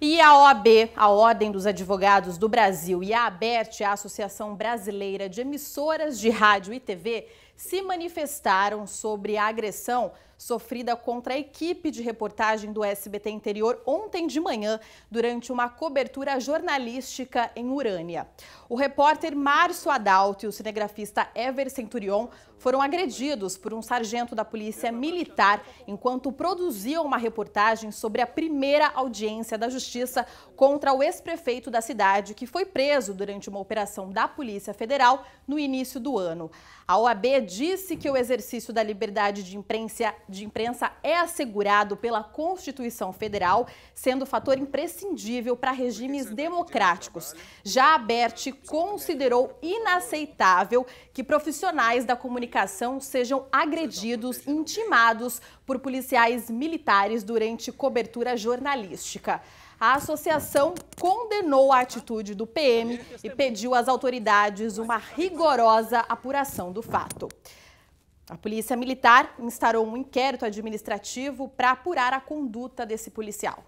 E a OAB, a Ordem dos Advogados do Brasil, e a ABERT, a Associação Brasileira de Emissoras de Rádio e TV, se manifestaram sobre a agressão sofrida contra a equipe de reportagem do SBT Interior ontem de manhã, durante uma cobertura jornalística em Urânia. O repórter Márcio Adalto e o cinegrafista Ever Centurion foram agredidos por um sargento da Polícia Militar enquanto produziam uma reportagem sobre a primeira audiência da Justiça contra o ex-prefeito da cidade, que foi preso durante uma operação da Polícia Federal no início do ano. A OAB disse que o exercício da liberdade de imprensa, de imprensa é assegurado pela Constituição Federal, sendo fator imprescindível para regimes democráticos. Já Aberte considerou inaceitável que profissionais da comunicação sejam agredidos, intimados por policiais militares durante cobertura jornalística. A associação condenou a atitude do PM e pediu às autoridades uma rigorosa apuração do fato. A Polícia Militar instaurou um inquérito administrativo para apurar a conduta desse policial.